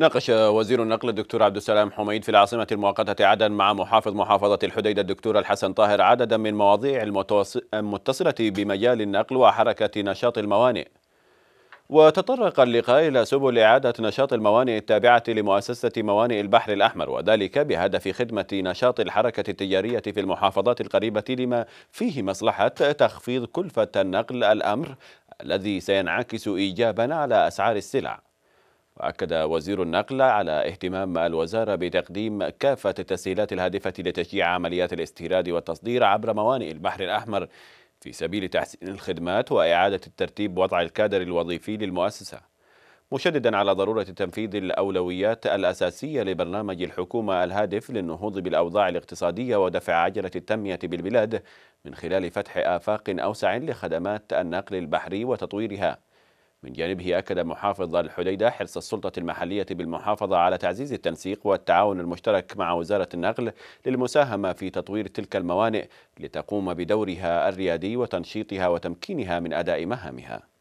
ناقش وزير النقل الدكتور عبد السلام حميد في العاصمة المؤقتة عدن مع محافظ محافظة الحديدة الدكتور الحسن طاهر عددا من مواضيع المتصلة بمجال النقل وحركة نشاط الموانئ وتطرق اللقاء إلى سبل إعادة نشاط الموانئ التابعة لمؤسسة موانئ البحر الأحمر وذلك بهدف خدمة نشاط الحركة التجارية في المحافظات القريبة لما فيه مصلحة تخفيض كلفة النقل الأمر الذي سينعكس إيجابا على أسعار السلع وأكد وزير النقل على اهتمام الوزارة بتقديم كافة التسهيلات الهادفة لتشجيع عمليات الاستيراد والتصدير عبر موانئ البحر الأحمر في سبيل تحسين الخدمات وإعادة الترتيب وضع الكادر الوظيفي للمؤسسة مشددا على ضرورة تنفيذ الأولويات الأساسية لبرنامج الحكومة الهادف للنهوض بالأوضاع الاقتصادية ودفع عجلة التنمية بالبلاد من خلال فتح آفاق أوسع لخدمات النقل البحري وتطويرها من جانبه أكد محافظ الحديدة حرص السلطة المحلية بالمحافظة على تعزيز التنسيق والتعاون المشترك مع وزارة النقل للمساهمة في تطوير تلك الموانئ لتقوم بدورها الريادي وتنشيطها وتمكينها من أداء مهامها